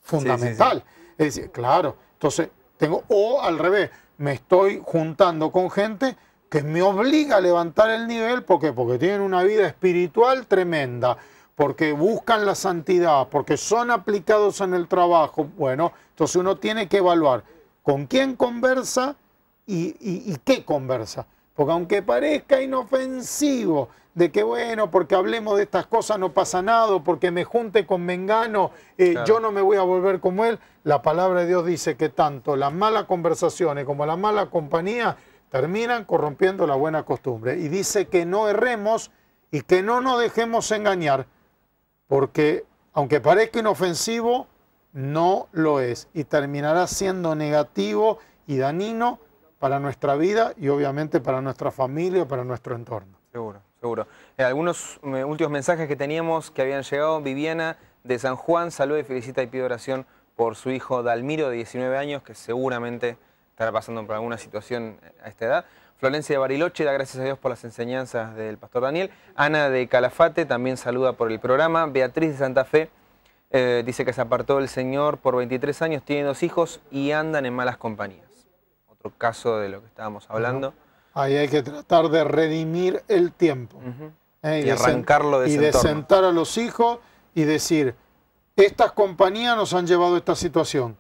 fundamental. Es decir, claro, entonces tengo, o al revés, me estoy juntando con gente que me obliga a levantar el nivel porque porque tienen una vida espiritual tremenda porque buscan la santidad, porque son aplicados en el trabajo, bueno, entonces uno tiene que evaluar con quién conversa y, qué conversa. Porque aunque parezca inofensivo, de que bueno, porque hablemos de estas cosas no pasa nada, porque me junte con Mengano, eh, yo no me voy a volver como él. La palabra de Dios dice que tanto las malas conversaciones como la mala compañía terminan corrompiendo la buena costumbre. Y dice que no erremos y que no nos dejemos engañar porque aunque parezca inofensivo, no lo es y terminará siendo negativo y dañino para nuestra vida y obviamente para nuestra familia, para nuestro entorno. Seguro, seguro. Eh, algunos eh, últimos mensajes que teníamos que habían llegado, Viviana de San Juan, saluda y felicita y pide oración por su hijo Dalmiro de 19 años que seguramente estará pasando por alguna situación a esta edad. Florencia de Bariloche da gracias a Dios por las enseñanzas del pastor Daniel. Ana de Calafate también saluda por el programa. Beatriz de Santa Fe eh, dice que se apartó del Señor por 23 años, tiene dos hijos y andan en malas compañías. Otro caso de lo que estábamos hablando. ahí hay que tratar de redimir el tiempo. ¿eh? y, arrancarlo de Y de sentar a los hijos y decir, estas compañías nos han llevado a esta situación.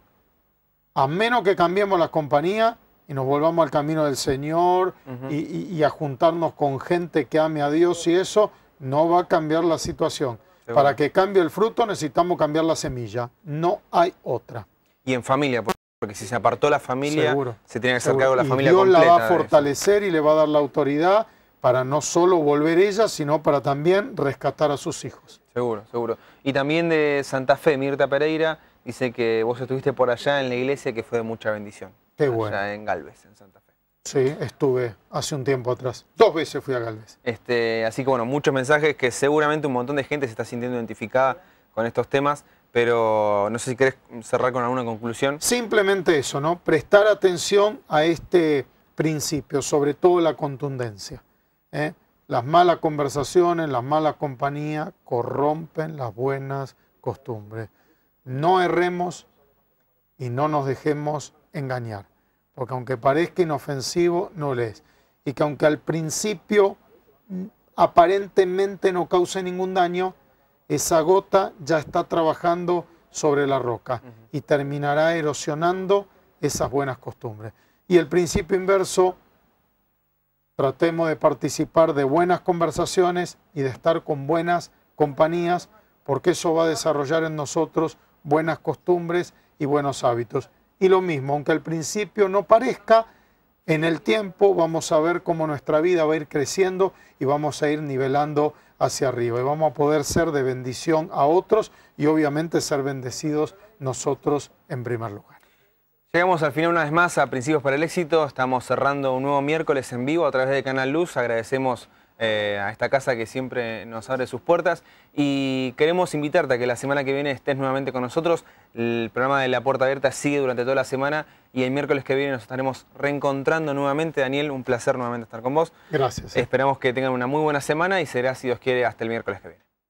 A menos que cambiemos las compañías, y nos volvamos al camino del Señor y, a juntarnos con gente que ame a Dios y eso no va a cambiar la situación. Para que cambie el fruto necesitamos cambiar la semilla, no hay otra. Y en familia, porque si se apartó la familia, se tiene que hacer cargo la y familia Dios la va a fortalecer y le va a dar la autoridad para no solo volver ella, sino para también rescatar a sus hijos. Seguro, seguro. Y también de Santa Fe, Mirta Pereira, dice que vos estuviste por allá en la iglesia que fue de mucha bendición en Galvez, en Santa Fe. Sí, estuve hace un tiempo atrás. Dos veces fui a Galvez. Este, así que bueno, muchos mensajes que seguramente un montón de gente se está sintiendo identificada con estos temas, pero no sé si querés cerrar con alguna conclusión. Simplemente eso, ¿no? Prestar atención a este principio, sobre todo la contundencia. ¿eh? Las malas conversaciones, las malas compañías corrompen las buenas costumbres. No erremos y no nos dejemos engañar, porque aunque parezca inofensivo, no lo es. Y que aunque al principio mm, aparentemente no cause ningún daño, esa gota ya está trabajando sobre la roca y terminará erosionando esas buenas costumbres. Y el principio inverso, tratemos de participar de buenas conversaciones y de estar con buenas compañías, porque eso va a desarrollar en nosotros buenas costumbres y buenos hábitos. Y lo mismo, aunque al principio no parezca, en el tiempo vamos a ver cómo nuestra vida va a ir creciendo y vamos a ir nivelando hacia arriba y vamos a poder ser de bendición a otros y obviamente ser bendecidos nosotros en primer lugar. Llegamos al final una vez más a Principios para el Éxito. Estamos cerrando un nuevo miércoles en vivo a través de Canal Luz. Agradecemos eh, a esta casa que siempre nos abre sus puertas. Y queremos invitarte a que la semana que viene estés nuevamente con nosotros. El programa de La Puerta Abierta sigue durante toda la semana y el miércoles que viene nos estaremos reencontrando nuevamente. Daniel, un placer nuevamente estar con vos. Gracias. Eh. Esperamos que tengan una muy buena semana y será, si Dios quiere, hasta el miércoles que viene.